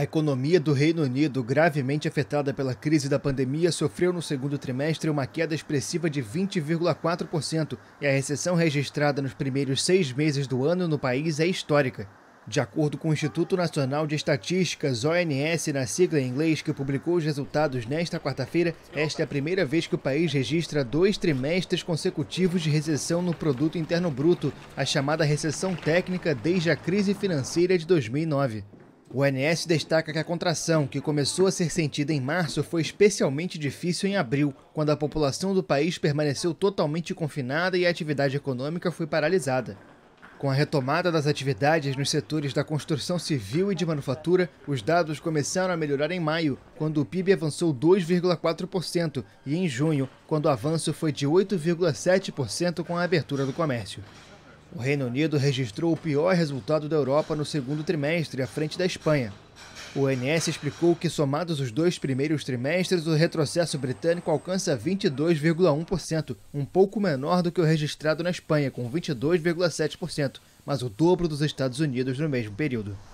A economia do Reino Unido, gravemente afetada pela crise da pandemia, sofreu no segundo trimestre uma queda expressiva de 20,4% e a recessão registrada nos primeiros seis meses do ano no país é histórica. De acordo com o Instituto Nacional de Estatísticas, ONS, na sigla em inglês, que publicou os resultados nesta quarta-feira, esta é a primeira vez que o país registra dois trimestres consecutivos de recessão no Produto Interno Bruto, a chamada recessão técnica desde a crise financeira de 2009. O ONS destaca que a contração, que começou a ser sentida em março, foi especialmente difícil em abril, quando a população do país permaneceu totalmente confinada e a atividade econômica foi paralisada. Com a retomada das atividades nos setores da construção civil e de manufatura, os dados começaram a melhorar em maio, quando o PIB avançou 2,4%, e em junho, quando o avanço foi de 8,7% com a abertura do comércio. O Reino Unido registrou o pior resultado da Europa no segundo trimestre, à frente da Espanha. O ONS explicou que, somados os dois primeiros trimestres, o retrocesso britânico alcança 22,1%, um pouco menor do que o registrado na Espanha, com 22,7%, mas o dobro dos Estados Unidos no mesmo período.